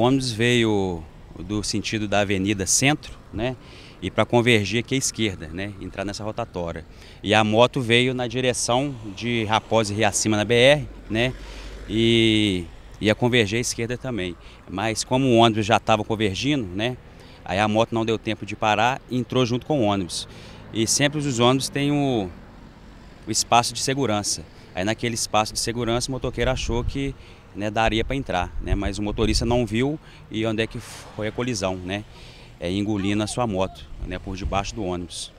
ônibus veio do sentido da Avenida Centro, né? E para convergir aqui à esquerda, né? Entrar nessa rotatória. E a moto veio na direção de Raposa e Riacima na BR, né? E ia convergir à esquerda também. Mas como o ônibus já estava convergindo, né? Aí a moto não deu tempo de parar e entrou junto com o ônibus. E sempre os ônibus têm o, o espaço de segurança. Aí naquele espaço de segurança o motoqueiro achou que né, daria para entrar, né? Mas o motorista não viu e onde é que foi a colisão, né? É, engolindo a sua moto, né, por debaixo do ônibus.